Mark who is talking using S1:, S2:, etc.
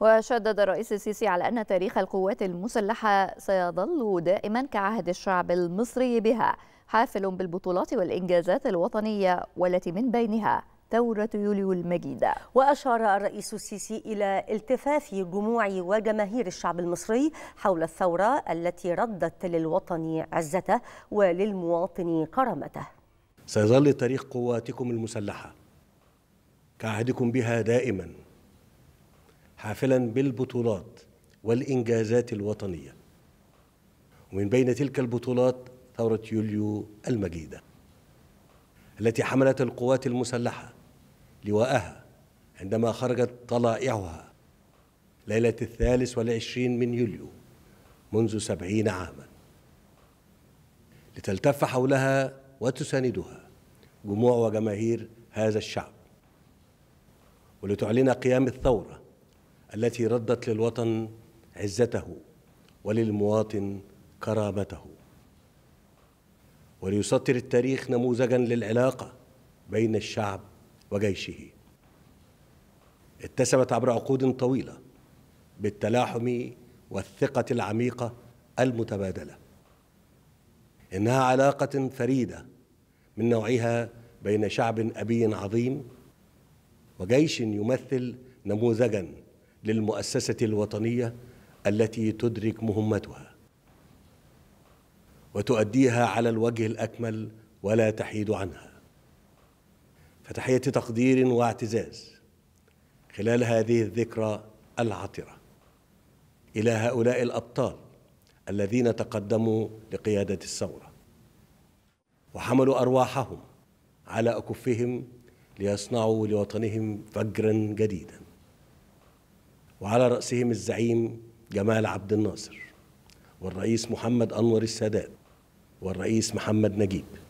S1: وشدد الرئيس السيسي على أن تاريخ القوات المسلحة سيظل دائما كعهد الشعب المصري بها حافل بالبطولات والإنجازات الوطنية والتي من بينها ثورة يوليو المجيدة
S2: وأشار الرئيس السيسي إلى التفاف جموع وجماهير الشعب المصري حول الثورة التي ردت للوطن عزته وللمواطن كرامته
S3: سيظل تاريخ قواتكم المسلحة كعهدكم بها دائماً حافلا بالبطولات والإنجازات الوطنية ومن بين تلك البطولات ثورة يوليو المجيدة التي حملت القوات المسلحة لواءها عندما خرجت طلائعها ليلة الثالث والعشرين من يوليو منذ سبعين عاما لتلتف حولها وتساندها جموع وجماهير هذا الشعب ولتعلن قيام الثورة التي ردت للوطن عزته وللمواطن كرامته وليسطر التاريخ نموذجا للعلاقه بين الشعب وجيشه اتسمت عبر عقود طويله بالتلاحم والثقه العميقه المتبادله انها علاقه فريده من نوعها بين شعب ابي عظيم وجيش يمثل نموذجا للمؤسسة الوطنية التي تدرك مهمتها وتؤديها على الوجه الأكمل ولا تحيد عنها فتحية تقدير واعتزاز خلال هذه الذكرى العطرة إلى هؤلاء الأبطال الذين تقدموا لقيادة الثورة وحملوا أرواحهم على أكفهم ليصنعوا لوطنهم فجرا جديدا وعلى رأسهم الزعيم جمال عبد الناصر والرئيس محمد أنور السادات والرئيس محمد نجيب